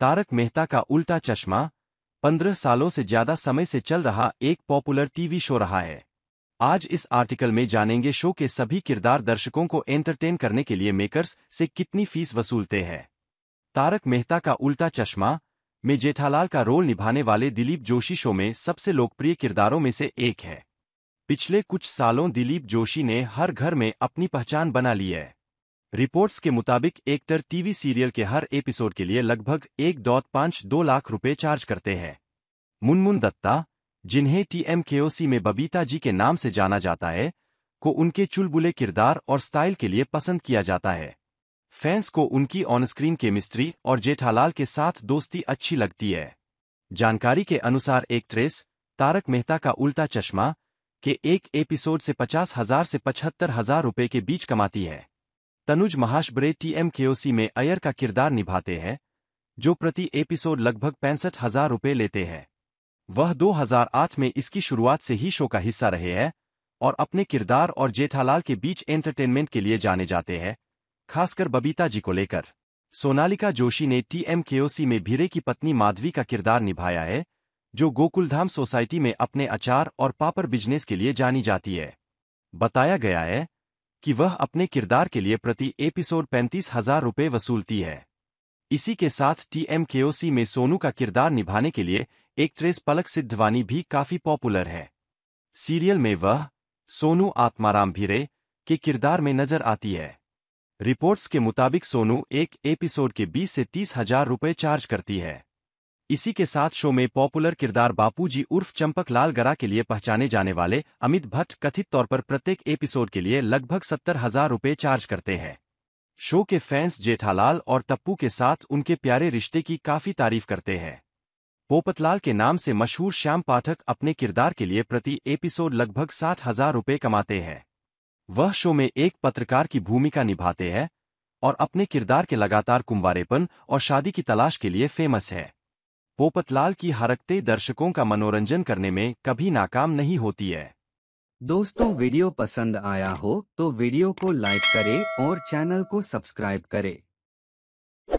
तारक मेहता का उल्टा चश्मा पंद्रह सालों से ज्यादा समय से चल रहा एक पॉपुलर टीवी शो रहा है आज इस आर्टिकल में जानेंगे शो के सभी किरदार दर्शकों को एंटरटेन करने के लिए मेकर्स से कितनी फीस वसूलते हैं तारक मेहता का उल्टा चश्मा में जेठालाल का रोल निभाने वाले दिलीप जोशी शो में सबसे लोकप्रिय किरदारों में से एक है पिछले कुछ सालों दिलीप जोशी ने हर घर में अपनी पहचान बना ली है रिपोर्ट्स के मुताबिक एक्टर टीवी सीरियल के हर एपिसोड के लिए लगभग एक दौत पांच दो लाख रुपए चार्ज करते हैं मुनमुन दत्ता जिन्हें टीएमकेओसी में बबीता जी के नाम से जाना जाता है को उनके चुलबुले किरदार और स्टाइल के लिए पसंद किया जाता है फैंस को उनकी ऑनस्क्रीन केमिस्ट्री और जेठालाल के साथ दोस्ती अच्छी लगती है जानकारी के अनुसार एक्ट्रेस तारक मेहता का उल्टा चश्मा के एक एपिसोड से पचास हजार से पचहत्तर हजार रुपये के बीच कमाती है तनुज महाशब्रे टीएमकेओसी में अयर का किरदार निभाते हैं जो प्रति एपिसोड लगभग पैंसठ हजार रुपये लेते हैं वह 2008 में इसकी शुरुआत से ही शो का हिस्सा रहे हैं और अपने किरदार और जेठालाल के बीच एंटरटेनमेंट के लिए जाने जाते हैं खासकर बबीता जी को लेकर सोनालिका जोशी ने टीएमकेओसी में भीरे की पत्नी माधवी का किरदार निभाया है जो गोकुलधाम सोसाइटी में अपने अचार और पापर बिजनेस के लिए जानी जाती है बताया गया है कि वह अपने किरदार के लिए प्रति एपिसोड पैंतीस हजार रुपये वसूलती है इसी के साथ टीएमकेओसी में सोनू का किरदार निभाने के लिए एक्ट्रेस पलक सिद्धवानी भी काफी पॉपुलर है सीरियल में वह सोनू आत्माराम भीरे के किरदार में नजर आती है रिपोर्ट्स के मुताबिक सोनू एक एपिसोड के बीस से तीस हजार रुपये चार्ज करती है इसी के साथ शो में पॉपुलर किरदार बापूजी उर्फ चंपक लाल गरा के लिए पहचाने जाने वाले अमित भट्ट कथित तौर पर प्रत्येक एपिसोड के लिए लगभग सत्तर हजार रुपये चार्ज करते हैं शो के फैंस जेठालाल और टप्पू के साथ उनके प्यारे रिश्ते की काफी तारीफ करते हैं पोपतलाल के नाम से मशहूर श्याम पाठक अपने किरदार के लिए प्रति एपिसोड लगभग साठ हजार रुपये कमाते हैं वह शो में एक पत्रकार की भूमिका निभाते हैं और अपने किरदार के लगातार कुंवारेपन और शादी की तलाश के लिए फेमस है पोपतलाल की हरकतें दर्शकों का मनोरंजन करने में कभी नाकाम नहीं होती है दोस्तों वीडियो पसंद आया हो तो वीडियो को लाइक करें और चैनल को सब्सक्राइब करें